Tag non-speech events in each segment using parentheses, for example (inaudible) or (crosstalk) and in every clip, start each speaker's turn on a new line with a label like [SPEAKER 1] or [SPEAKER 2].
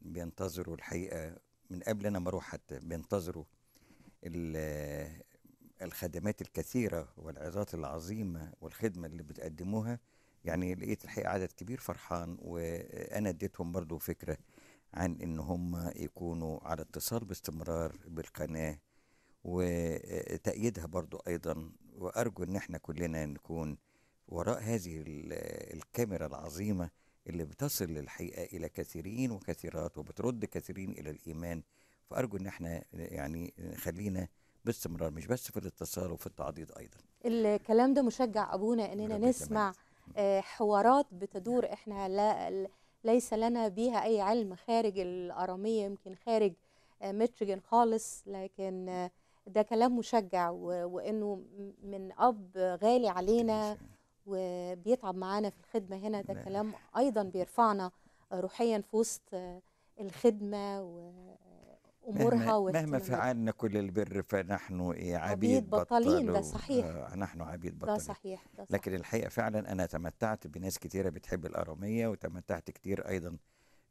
[SPEAKER 1] بينتظروا الحقيقه من قبل انا ما اروح حتى بينتظروا الخدمات الكثيره والعظات العظيمه والخدمه اللي بتقدموها يعني لقيت الحقيقه عدد كبير فرحان وانا اديتهم برضو فكره عن ان هم يكونوا على اتصال باستمرار بالقناه وتأييدها برضو أيضا وأرجو أن احنا كلنا نكون وراء هذه الكاميرا العظيمة اللي بتصل للحقيقة إلى كثيرين وكثيرات وبترد كثيرين إلى الإيمان فأرجو إن احنا يعني خلينا باستمرار مش بس في الاتصال وفي التعضيد أيضا
[SPEAKER 2] الكلام ده مشجع أبونا إننا نسمع آه، حوارات بتدور إحنا لا ليس لنا بيها أي علم خارج الأرامية يمكن خارج آه، ميتشجن خالص لكن آه، ده كلام مشجع وإنه من أب غالي علينا وبيتعب معانا في الخدمه هنا ده كلام ايضا بيرفعنا روحيا في وسط الخدمه وامورها مهما, مهما فعلنا
[SPEAKER 1] كل البر فنحن إيه عبيد بطلين ده صحيح آه نحن عبيد بطلين ده
[SPEAKER 2] صحيح ده صحيح.
[SPEAKER 1] لكن الحقيقه فعلا انا تمتعت بناس كثيره بتحب الاراميه وتمتعت كتير ايضا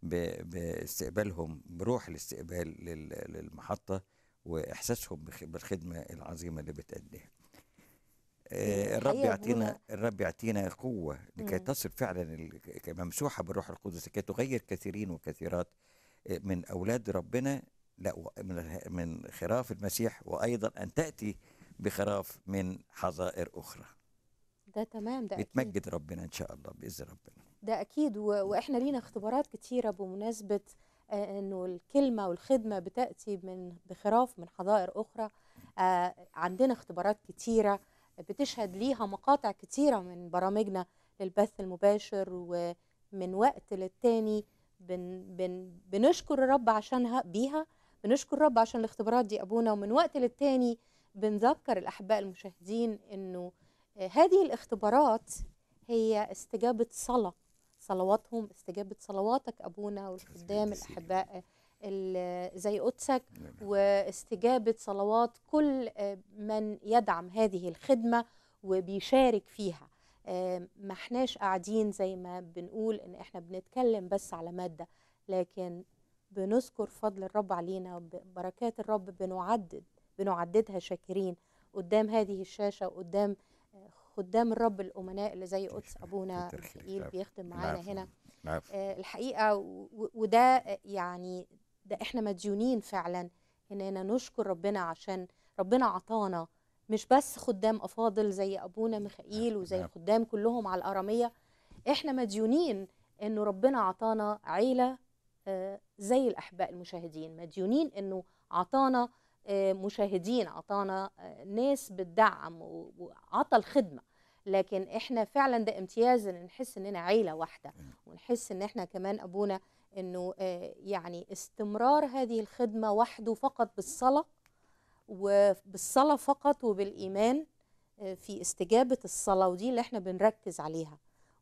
[SPEAKER 1] باستقبالهم بروح الاستقبال للمحطه واحساسهم بالخدمه العظيمه اللي بتأديها إيه، يعني الرب يعطينا الرب يعطينا قوة لكي تصل فعلا ممسوحة بالروح القدس لكي تغير كثيرين وكثيرات إيه، من أولاد ربنا لا من خراف المسيح وأيضا أن تأتي بخراف من حظائر أخرى ده تمام ده بتمجد أكيد. ربنا إن شاء الله بإذن ربنا
[SPEAKER 2] ده أكيد و... وإحنا لينا اختبارات كتيرة بمناسبة آه انه الكلمه والخدمه بتاتي من بخراف من حظائر اخرى آه عندنا اختبارات كتيره بتشهد ليها مقاطع كتيرة من برامجنا للبث المباشر ومن وقت للتاني بن بن بنشكر الرب عشانها بيها بنشكر الرب عشان الاختبارات دي أبونا ومن وقت للتاني بنذكر الأحباء المشاهدين إنه آه، هذه الاختبارات هي استجابة صلاة صلواتهم استجابة صلواتك أبونا والخدام الأحباء زي قدسك نعم. واستجابة صلوات كل آه، من يدعم هذه الخدمة وبيشارك فيها آه، ما احناش قاعدين زي ما بنقول ان احنا بنتكلم بس على مادة لكن بنذكر فضل الرب علينا وبركات الرب بنعدد بنعددها شاكرين قدام هذه الشاشة وقدام آه، خدام الرب الأمناء اللي زي قدس أبونا بيخدم معانا هنا الحقيقة وده يعني ده احنا مديونين فعلا اننا نشكر ربنا عشان ربنا عطانا مش بس خدام افاضل زي ابونا ميخائيل وزي الخدام كلهم على الاراميه احنا مديونين انه ربنا عطانا عيله آه، زي الاحباء المشاهدين مديونين انه عطانا آه، مشاهدين عطانا آه، ناس بتدعم وعطى الخدمه لكن احنا فعلا ده امتياز ان نحس اننا عيله واحده ونحس ان احنا كمان ابونا انه آه، يعني استمرار هذه الخدمه وحده فقط بالصلاه وبالصلاه فقط وبالايمان آه، في استجابه الصلاه ودي اللي احنا بنركز عليها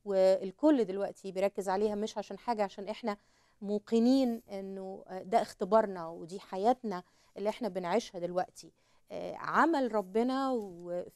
[SPEAKER 2] والكل دلوقتي بيركز عليها مش عشان حاجه عشان احنا موقنين انه آه، ده اختبارنا ودي حياتنا اللي احنا بنعيشها دلوقتي عمل ربنا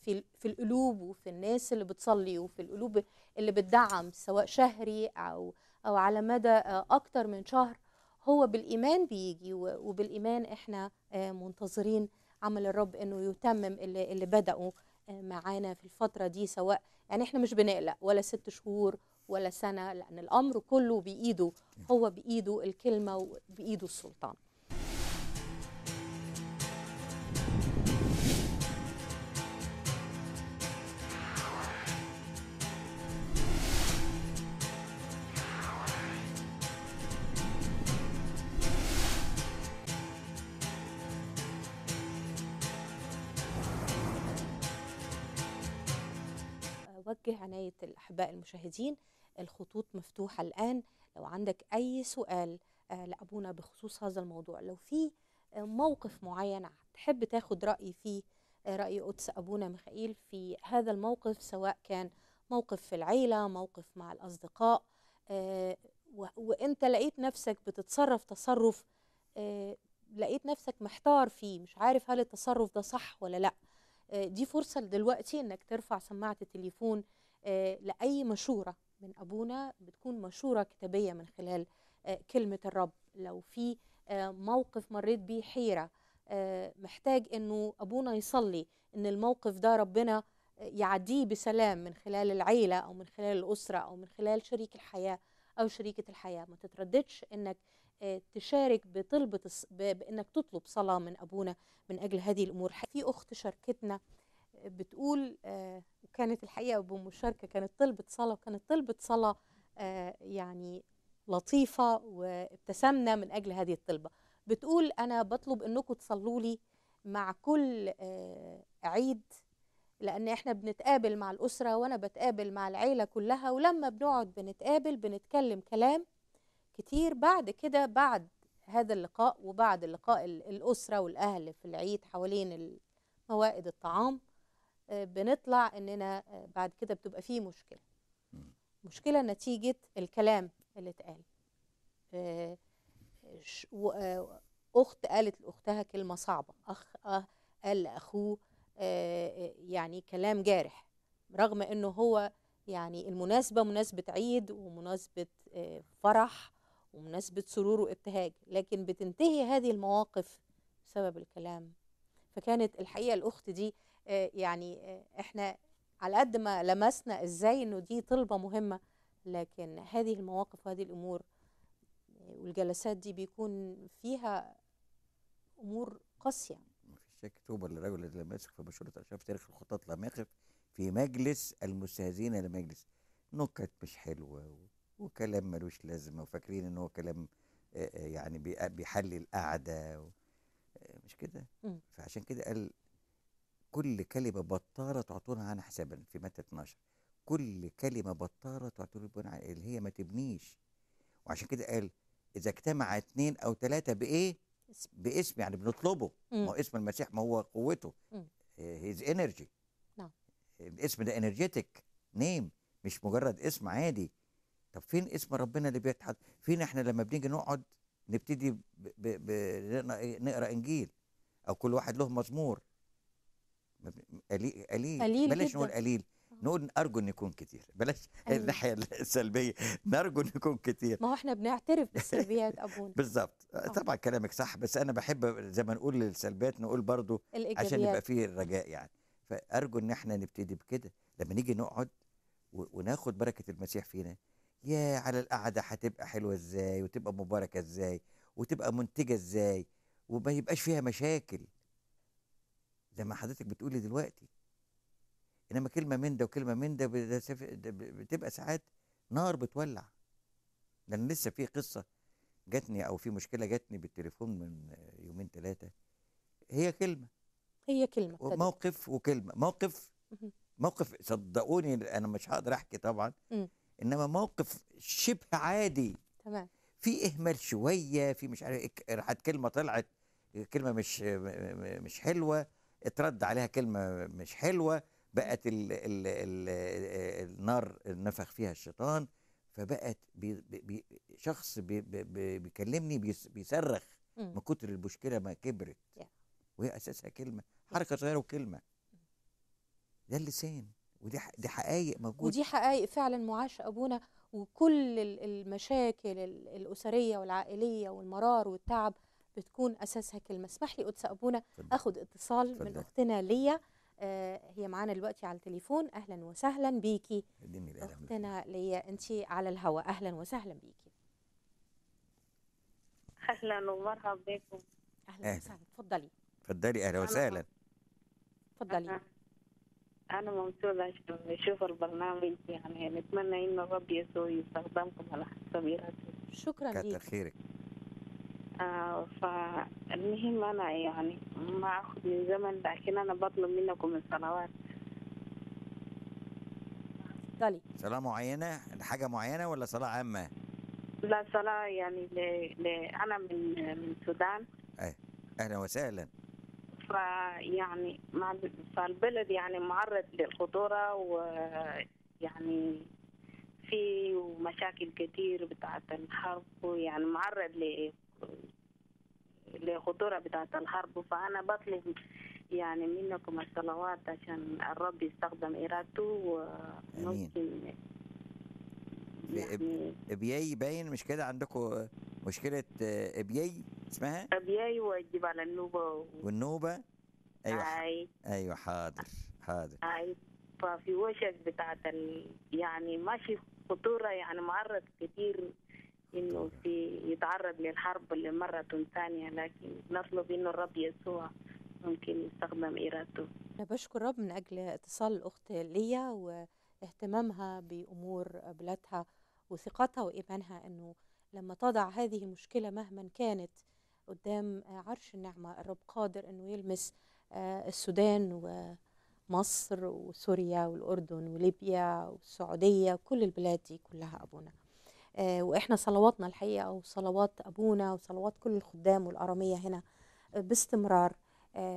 [SPEAKER 2] في في القلوب وفي الناس اللي بتصلي وفي القلوب اللي بتدعم سواء شهري او أو على مدى آه، أكتر من شهر هو بالإيمان بيجي وبالإيمان إحنا آه، منتظرين عمل الرب إنه يتمم اللي, اللي بدأوا آه، معانا في الفترة دي سواء يعني إحنا مش بنقلق ولا ست شهور ولا سنة لأن الأمر كله بإيده نعم. هو بإيده الكلمة وبإيده السلطان نوجه عناية الأحباء المشاهدين الخطوط مفتوحة الآن لو عندك أي سؤال آه، لأبونا بخصوص هذا الموضوع لو في آه، موقف معين تحب تاخد رأي فيه آه، رأي قدس أبونا ميخائيل في هذا الموقف سواء كان موقف في العيلة موقف مع الأصدقاء وانت لقيت نفسك بتتصرف تصرف لقيت نفسك محتار فيه مش عارف هل التصرف ده صح ولا لأ آه، دي فرصه دلوقتي انك ترفع سماعه التليفون آه، لاي مشوره من ابونا بتكون مشوره كتابيه من خلال آه، كلمه الرب لو في موقف مريت بيه حيره محتاج انه ابونا يصلي ان الموقف ده ربنا يعديه بسلام من خلال العيله او من خلال الاسره او من خلال شريك الحياه او شريكه الحياه ما تترددش انك آه، تشارك بطلبة بأنك تطلب صلاة من أبونا من أجل هذه الأمور في أخت شاركتنا آه، بتقول آه، وكانت الحقيقة بمشاركة كانت طلبة صلاة وكانت طلبة صلاة يعني لطيفة وابتسمنا من أجل هذه الطلبة بتقول أنا بطلب أنكم تصلوا لي مع كل عيد لأن إحنا بنتقابل مع الأسرة وأنا بتقابل مع العيلة كلها ولما بنقعد بنتقابل بنتكلم كلام كتير بعد كده بعد هذا اللقاء وبعد اللقاء الأسرة والأهل في العيد حوالين موائد الطعام آه، بنطلع إننا آه، بعد كده بتبقى فيه مشكلة مشكلة نتيجة الكلام اللي اتقال آه، أخت قالت لأختها كلمة صعبة أخ قال لأخوه يعني كلام جارح رغم إنه هو يعني المناسبة مناسبة عيد ومناسبة فرح ومناسبة سرور وابتهاج لكن بتنتهي هذه المواقف بسبب الكلام فكانت الحقيقة الأخت دي آه، يعني آه، احنا على قد ما لمسنا ازاي انه دي طلبة مهمة لكن هذه المواقف وهذه الأمور آه، والجلسات دي بيكون فيها أمور قاسية
[SPEAKER 1] مفيش شك توبة للرجل الذي لم يثق في بشورة تاريخ الخطاط لم يقف في مجلس المستهزئين لمجلس نكت مش حلوة وكلام ملوش لازمه وفاكرين ان هو كلام يعني بيحلل قعده مش كده فعشان كده قال كل كلمه بطاره تعطونها عن حسابا في متى 12 كل كلمه بطاره تعطونها بناء على اللي هي ما تبنيش وعشان كده قال اذا اجتمع اثنين او ثلاثه بايه باسم يعني بنطلبه ما هو اسم المسيح ما هو قوته هيز انرجي نعم الاسم ده انرجيتك نيم مش مجرد اسم عادي طب فين اسم ربنا اللي بيتحط فين احنا لما بنيجي نقعد نبتدي ب... ب... ب... نقرا إيه؟ انجيل او كل واحد له مزمور قليل قليل بلاش نقول قليل آه. نقول ارجو ان يكون كتير بلاش الناحيه السلبيه نرجو ان يكون كتير ما
[SPEAKER 2] هو احنا بنعترف بالسلبيات ابونا (laughs)
[SPEAKER 1] بالظبط آه. طبعا كلامك صح بس انا بحب زي ما نقول السلبيات نقول برضو الإيجابيات. عشان يبقى فيه الرجاء يعني فارجو ان احنا نبتدي بكده لما نيجي نقعد وناخد بركه المسيح فينا يا على القعده هتبقى حلوه ازاي وتبقى مباركه ازاي وتبقى منتجه ازاي وما يبقاش فيها مشاكل زي ما حضرتك بتقولي دلوقتي انما كلمه من ده وكلمه من ده بتبقى ساعات نار بتولع ده لسه في قصه جاتني او في مشكله جاتني بالتليفون من يومين ثلاثه هي كلمه
[SPEAKER 2] هي كلمه موقف
[SPEAKER 1] وكلمه موقف موقف صدقوني انا مش هقدر احكي طبعا إمم. انما موقف شبه عادي تمام في اهمال شويه في مش عارف كلمه طلعت كلمه مش مش حلوه اترد عليها كلمه مش حلوه بقت الـ الـ الـ النار نفخ فيها الشيطان فبقت بي بي شخص بي بي بيكلمني بيصرخ من كتر المشكله ما كبرت وهي اساسها كلمه حركه صغيره وكلمه ده اللسان ودي دي حقائق موجوده ودي
[SPEAKER 2] حقائق فعلا معاش ابونا وكل المشاكل الاسريه والعائليه والمرار والتعب بتكون اساسها كلمه اسمح لي قدس ابونا فضل. اخد اتصال فضل. من اختنا ليا آه هي معانا دلوقتي على التليفون اهلا وسهلا بيكي اختنا ليا انت على الهواء اهلا وسهلا بيكي
[SPEAKER 3] اهلا ومرحبا بكم اهلا وسهلا اتفضلي
[SPEAKER 1] اتفضلي اهلا وسهلا
[SPEAKER 3] اتفضلي أنا ممتونة عشان نشوف البرنامج يعني نتمنى إنه ربي يسوي يستخدمكم على حسب
[SPEAKER 1] شكرا لك كتر خيرك
[SPEAKER 3] آه فالمهم أنا يعني ما أخذ من زمن لكن أنا بطلب منكم الصلوات اتفضلي طيب. صلاة
[SPEAKER 1] معينة حاجة معينة ولا صلاة عامة؟
[SPEAKER 3] لا صلاة يعني ل... ل... أنا من من السودان
[SPEAKER 1] أهلا وسهلا
[SPEAKER 3] يعني مع فالبلد يعني معرض للخطورة ويعني في مشاكل كتير بتاعة الحرب ويعني معرض لخطورة بتاعة الحرب فأنا بطلب يعني منكم الصلوات عشان الرب يستخدم إرادته وممكن
[SPEAKER 1] يعني ابيي باين مش كده عندكم مشكلة ابيي اسمها
[SPEAKER 3] ابياي أيوة، واجب على النوبه
[SPEAKER 1] والنوبه ايوه أي. ايوه حاضر حاضر
[SPEAKER 3] أي. ففي وشك بتاعت ال... يعني ماشي خطوره يعني معرض كثير انه في يتعرض للحرب اللي مرة ثانيه لكن نطلب انه الرب يسوع ممكن يستخدم إرادته
[SPEAKER 2] أنا بشكر الرب من أجل اتصال الأخت ليا واهتمامها بأمور بلادها وثقتها وإيمانها أنه لما تضع هذه المشكلة مهما كانت قدام عرش النعمة الرب قادر أنه يلمس آه، السودان ومصر وسوريا والأردن وليبيا والسعودية كل البلاد دي كلها أبونا آه، وإحنا صلواتنا الحقيقة وصلوات أبونا وصلوات كل الخدام والأرامية هنا آه، باستمرار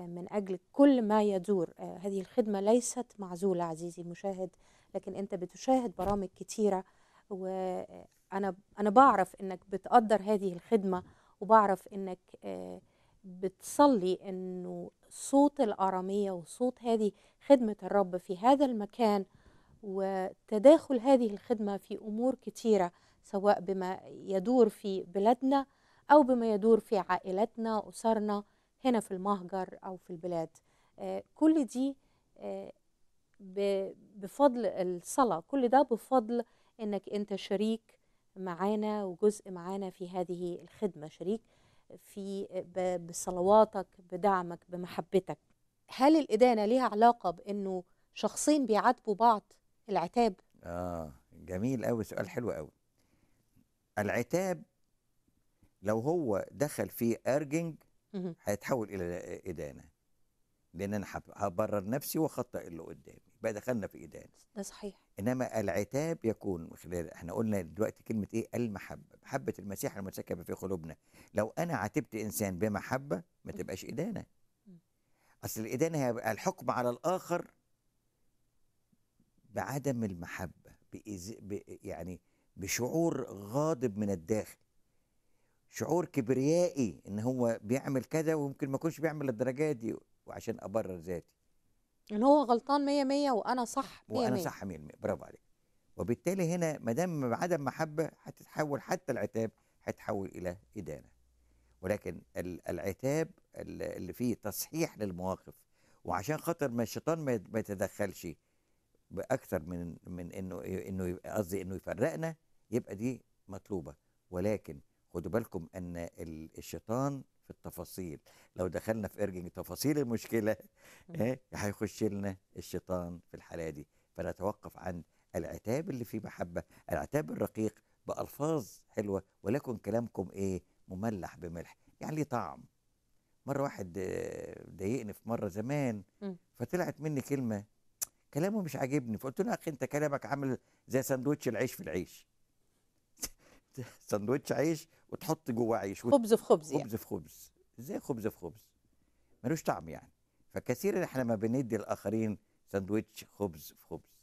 [SPEAKER 2] من أجل كل ما يدور هذه الخدمة ليست معزولة عزيزي المشاهد لكن أنت بتشاهد برامج كتيرة وأنا أنا بعرف أنك بتقدر هذه الخدمة وبعرف انك آه، بتصلي انه صوت الاراميه وصوت هذه خدمه الرب في هذا المكان وتداخل هذه الخدمه في امور كثيرة سواء بما يدور في بلادنا او بما يدور في عائلتنا اسرنا هنا في المهجر او في البلاد آه، كل دي آه، بفضل الصلاه كل ده بفضل انك انت شريك معانا وجزء معانا في هذه الخدمة شريك في بصلواتك بدعمك بمحبتك هل الإدانة ليها علاقة بأنه شخصين بيعاتبوا بعض العتاب
[SPEAKER 1] آه جميل قوي سؤال حلو قوي العتاب لو هو دخل في أرجنج هيتحول إلى إدانة لأن أنا هبرر نفسي وأخطئ اللي قدامي بقى دخلنا في إدانة ده صحيح إنما العتاب يكون من خلال احنا قلنا دلوقتي كلمة إيه المحبة محبة المسيح المتسكبة في قلوبنا لو أنا عاتبت إنسان بمحبة ما تبقاش إدانة أصل الإدانة هي الحكم على الآخر بعدم المحبة بإز... ب... يعني بشعور غاضب من الداخل شعور كبريائي ان هو بيعمل كذا وممكن ما يكونش بيعمل الدرجات دي وعشان ابرر ذاتي
[SPEAKER 2] ان هو غلطان 100 100 وانا صح 100 وانا صح
[SPEAKER 1] 100 100 برافو عليك وبالتالي هنا ما دام عدم محبه هتتحول حتى العتاب هيتحول الى ادانه ولكن العتاب اللي فيه تصحيح للمواقف وعشان خاطر ما الشيطان ما يتدخلش باكثر من من انه انه قصدي انه يفرقنا يبقى دي مطلوبه ولكن خدوا بالكم ان الشيطان في التفاصيل لو دخلنا في ارجنج تفاصيل المشكله آه، هيخش لنا الشيطان في الحاله دي فنتوقف عند العتاب اللي فيه محبه العتاب الرقيق بالفاظ حلوه ولكن كلامكم ايه مملح بملح يعني ليه طعم مره واحد آه، ضايقني في مره زمان فطلعت مني كلمه كلامه مش عاجبني فقلت له يا اخي انت كلامك عامل زي سندوتش العيش في العيش تحط سندوتش عيش وتحط جواه عيش وت... خبز في خبز يعني. خبز في خبز ازاي خبز في خبز ملوش طعم يعني فكثيرا احنا ما بندي الاخرين سندوتش خبز في خبز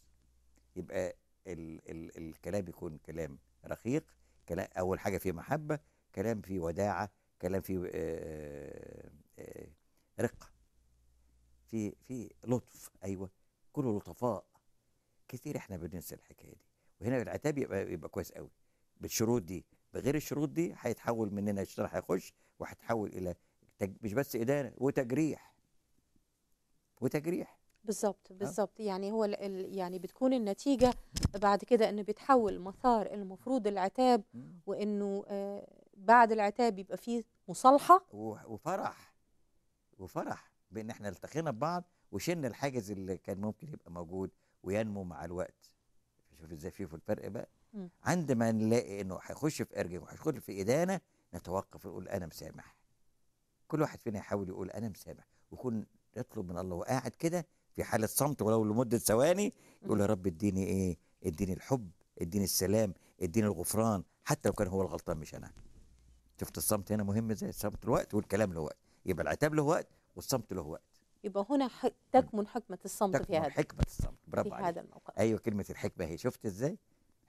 [SPEAKER 1] يبقى ال ال الكلام يكون كلام رقيق كلام اول حاجه فيه محبه كلام فيه وداعه كلام فيه آه، آه، آه، رقه في في لطف ايوه كله لطفاء كثير احنا بننسى الحكايه دي وهنا العتاب يبقى يبقى كويس قوي بالشروط دي بغير الشروط دي هيتحول مننا الشرح هيخش وهتحول الى تج... مش بس اداره وتجريح
[SPEAKER 2] وتجريح بالظبط بالظبط يعني هو ال... يعني بتكون النتيجه بعد كده ان بيتحول مسار المفروض العتاب وانه آه بعد العتاب يبقى فيه مصالحه
[SPEAKER 1] وفرح وفرح بان احنا التقينا ببعض وشلنا الحاجز اللي كان ممكن يبقى موجود وينمو مع الوقت شوف ازاي في الفرق بقى عندما نلاقي انه هيخش في ارجل وهيخش في ادانه نتوقف ونقول انا مسامح كل واحد فينا يحاول يقول انا مسامح ويكون يطلب من الله وقاعد كده في حاله صمت ولو لمده ثواني يقول يا رب اديني ايه اديني الحب اديني السلام اديني الغفران حتى لو كان هو الغلطان مش انا شفت الصمت هنا مهم زي الصمت الوقت والكلام له وقت يبقى العتاب له وقت والصمت له وقت
[SPEAKER 2] يبقى هنا تكمن حكمه الصمت تكمن في هذا حكمه الصمت برافو في هذا الموقف
[SPEAKER 1] ايوه كلمه الحكمه هي شفت ازاي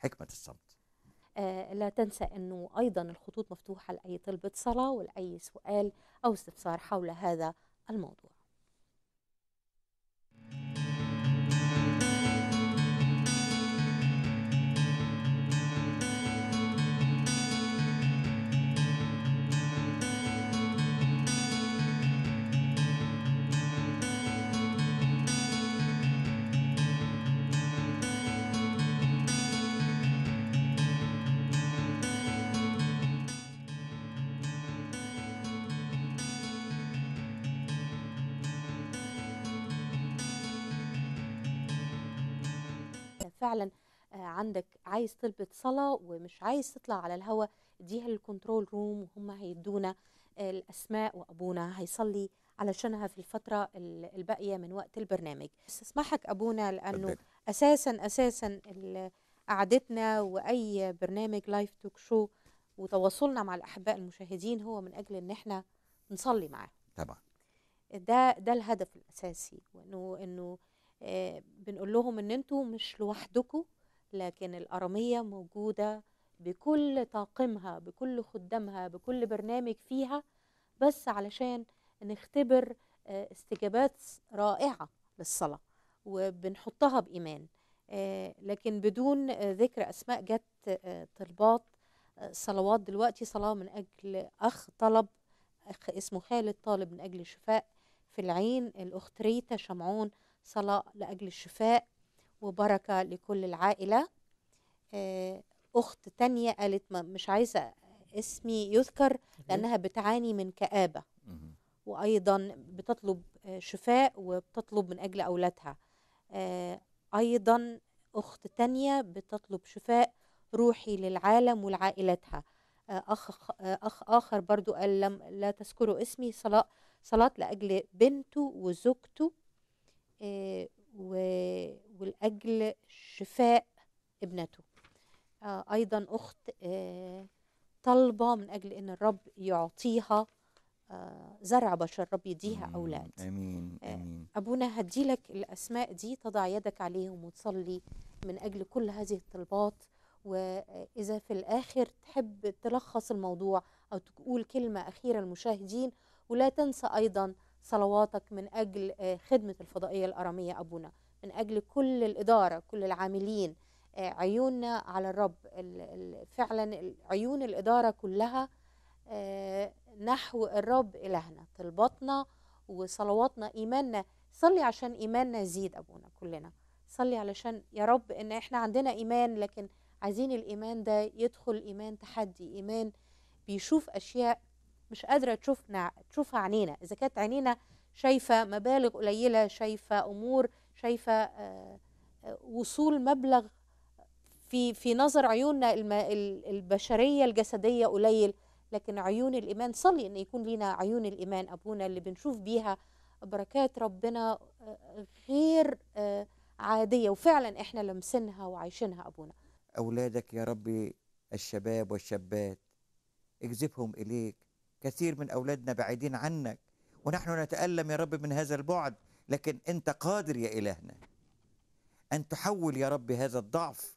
[SPEAKER 1] حكمه الصمت
[SPEAKER 2] آه، لا تنسى أنه أيضا الخطوط مفتوحة لأي طلبة صلاة ولأي سؤال أو استفسار حول هذا الموضوع فعلا آه، عندك عايز تلبط صلاة ومش عايز تطلع على الهوا دي الكنترول روم وهم هيدونا آه، الأسماء وأبونا هيصلي علشانها في الفترة الباقية من وقت البرنامج استسمحك أبونا لأنه أساسا أساسا قعدتنا وأي برنامج لايف توك شو وتواصلنا مع الأحباء المشاهدين هو من أجل أن احنا نصلي معاه طبعا ده ده الهدف الأساسي وأنه أنه آه، بنقول لهم ان انتوا مش لوحدكم لكن الاراميه موجوده بكل طاقمها بكل خدامها بكل برنامج فيها بس علشان نختبر آه، استجابات رائعه للصلاه وبنحطها بايمان آه، لكن بدون ذكر اسماء جت طلبات صلوات دلوقتي صلاه من اجل اخ طلب اخ اسمه خالد طالب من اجل شفاء في العين الاخت ريتا شمعون صلاة لأجل الشفاء وبركة لكل العائلة آه، أخت تانية قالت مش عايزة اسمي يذكر لأنها بتعاني من كآبة وأيضا بتطلب آه، شفاء وبتطلب من أجل أولادها آه، أيضا أخت تانية بتطلب شفاء روحي للعالم ولعائلتها أخ, أخ آخر برضو قال لم لا تذكروا اسمي صلاة صلاة لأجل بنته وزوجته والأجل شفاء ابنته آه، أيضا أخت آه، طالبة من أجل أن الرب يعطيها آه، زرع بشر الرب يديها أولاد أمين أمين أبونا هديلك الأسماء دي تضع يدك عليهم وتصلي من أجل كل هذه الطلبات وإذا في الآخر تحب تلخص الموضوع أو تقول كلمة أخيرة للمشاهدين ولا تنسى أيضا صلواتك من أجل آه، خدمة الفضائية الأرامية أبونا من أجل كل الإدارة كل العاملين آه، عيوننا على الرب فعلا عيون الإدارة كلها آه، نحو الرب إلهنا طلباتنا وصلواتنا إيماننا صلي عشان إيماننا يزيد أبونا كلنا صلي علشان يا رب إن إحنا عندنا إيمان لكن عايزين الإيمان ده يدخل إيمان تحدي إيمان بيشوف أشياء مش قادرة تشوفنا تشوفها عنينا إذا كانت عينينا شايفة مبالغ قليلة شايفة أمور شايفة آه، آه، وصول مبلغ في في نظر عيوننا البشرية الجسدية قليل لكن عيون الإيمان صلي إن يكون لنا عيون الإيمان أبونا اللي بنشوف بيها بركات ربنا آه، غير عادية وفعلا إحنا لمسنها وعايشينها أبونا
[SPEAKER 1] أولادك يا ربي الشباب والشابات اجذبهم إليك كثير من أولادنا بعيدين عنك ونحن نتألم يا رب من هذا البعد لكن أنت قادر يا إلهنا أن تحول يا رب هذا الضعف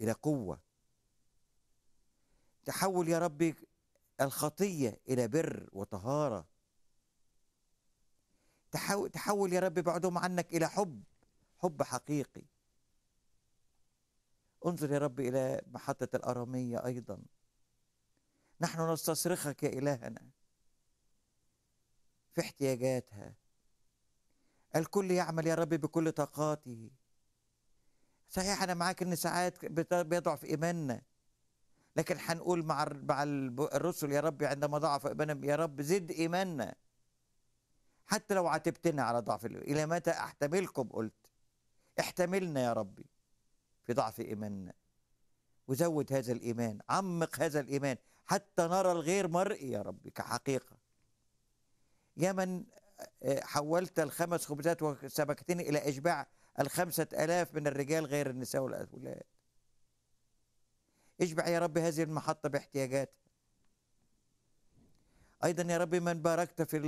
[SPEAKER 1] إلى قوة تحول يا رب الخطية إلى بر وطهارة تحول يا رب بعدهم عنك إلى حب حب حقيقي انظر يا رب إلى محطة الأرامية أيضاً نحن نستصرخك يا إلهنا في احتياجاتها الكل يعمل يا رب بكل طاقاته صحيح أنا معاك إن ساعات بيضعف إيماننا لكن هنقول مع مع الرسل يا رب عندما ضعف إيماننا يا رب زد إيماننا حتى لو عاتبتنا على ضعف إلى متى أحتملكم قلت احتملنا يا ربي في ضعف إيماننا وزود هذا الإيمان عمق هذا الإيمان حتى نرى الغير مرئي يا ربي كحقيقة يا من آه، حولت الخمس خبزات وسبكتني إلى إشباع الخمسة ألاف من الرجال غير النساء والأولاد اشبع يا رب هذه المحطة باحتياجاتها أيضا يا رب من باركت في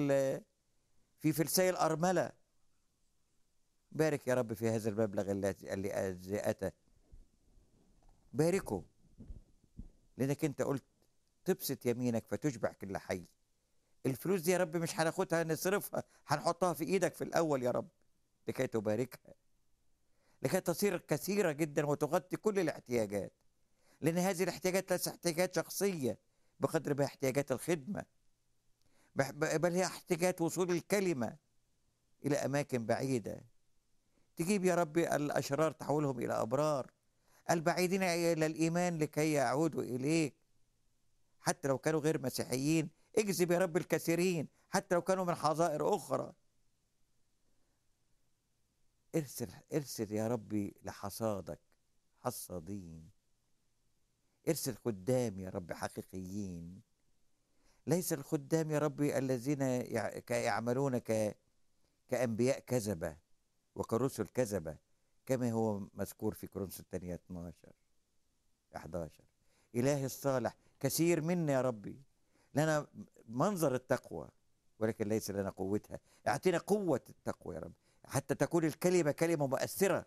[SPEAKER 1] في فلسي الأرملة بارك يا رب في هذا المبلغ الذي أتى باركه لأنك أنت قلت تبسط يمينك فتشبع كل حي الفلوس دي يا رب مش هناخدها نصرفها هنحطها في ايدك في الاول يا رب لكي تباركها لكي تصير كثيره جدا وتغطي كل الاحتياجات لان هذه الاحتياجات ليست احتياجات شخصيه بقدر ما احتياجات الخدمه بل هي احتياجات وصول الكلمه الى اماكن بعيده تجيب يا رب الاشرار تحولهم الى ابرار البعيدين الى الايمان لكي يعودوا اليك حتى لو كانوا غير مسيحيين اجذب يا رب الكثيرين حتى لو كانوا من حظائر أخرى ارسل ارسل يا ربي لحصادك حصادين ارسل خدام يا رب حقيقيين ليس الخدام يا ربي الذين يعملون ك كأنبياء كذبة وكرسل كذبة كما هو مذكور في كرونس الثانية 12 11 إلهي الصالح كثير منا يا ربي لنا منظر التقوى ولكن ليس لنا قوتها اعطينا قوة التقوى يا رب حتى تكون الكلمة كلمة مؤثرة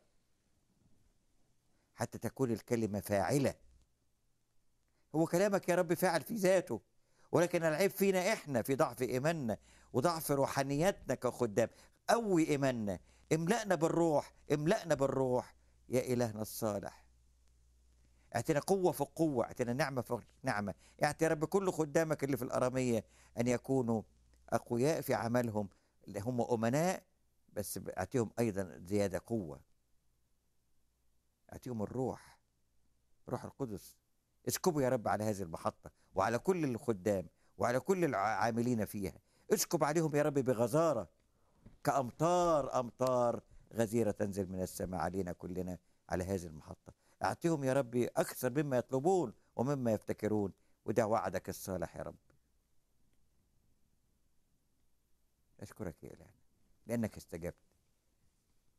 [SPEAKER 1] حتى تكون الكلمة فاعلة هو كلامك يا رب فاعل في ذاته ولكن العيب فينا احنا في ضعف ايماننا وضعف روحانيتنا كخدام قوي ايماننا املأنا بالروح املأنا بالروح يا إلهنا الصالح اعطينا قوة فوق قوة اعطينا نعمة فوق نعمة رب كل خدامك اللي في الأرامية أن يكونوا أقوياء في عملهم اللي هم أمناء بس أعطيهم أيضا زيادة قوة أعطيهم الروح روح القدس اسكبوا يا رب على هذه المحطة وعلى كل الخدام وعلى كل العاملين فيها اسكب عليهم يا رب بغزارة كأمطار أمطار غزيرة تنزل من السماء علينا كلنا على هذه المحطة أعطيهم يا ربي أكثر مما يطلبون ومما يفتكرون وده وعدك الصالح يا رب أشكرك يا إلهنا لأنك استجبت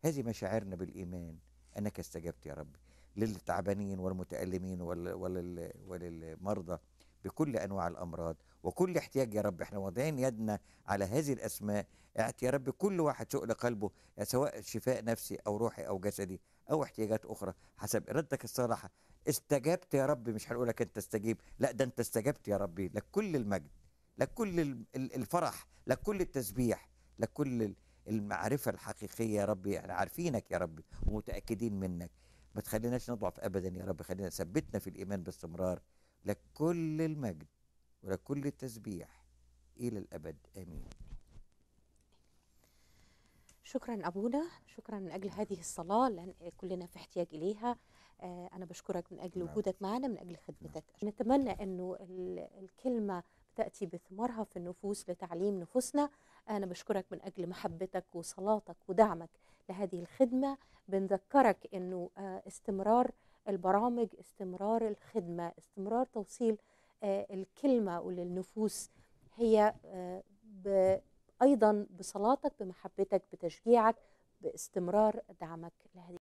[SPEAKER 1] هذه مشاعرنا بالإيمان أنك استجبت يا رب للتعبانين والمتألمين ولل... وللمرضى بكل أنواع الأمراض وكل احتياج يا رب احنا واضعين يدنا على هذه الأسماء اعطي يا رب كل واحد سؤل قلبه سواء شفاء نفسي أو روحي أو جسدي او احتياجات اخرى حسب ارادتك الصالحه استجبت يا ربي مش هنقول لك انت استجيب لا ده انت استجبت يا ربي لك كل المجد لك كل الفرح لك كل التسبيح لك كل المعرفه الحقيقيه يا ربي احنا عارفينك يا ربي ومتاكدين منك ما تخليناش نضعف ابدا يا رب خلينا ثبتنا في الايمان باستمرار لكل المجد ولكل التسبيح الى الابد امين
[SPEAKER 2] شكرا أبونا شكرا من أجل هذه الصلاة لأن كلنا في احتياج إليها آه، أنا بشكرك من أجل نعم. وجودك معنا من أجل خدمتك نعم. نتمنى أنه الكلمة تأتي بثمارها في النفوس لتعليم نفوسنا أنا بشكرك من أجل محبتك وصلاتك ودعمك لهذه الخدمة بنذكرك أنه آه، استمرار البرامج استمرار الخدمة استمرار توصيل آه، الكلمة وللنفوس هي ايضا بصلاتك بمحبتك بتشجيعك باستمرار دعمك لهذه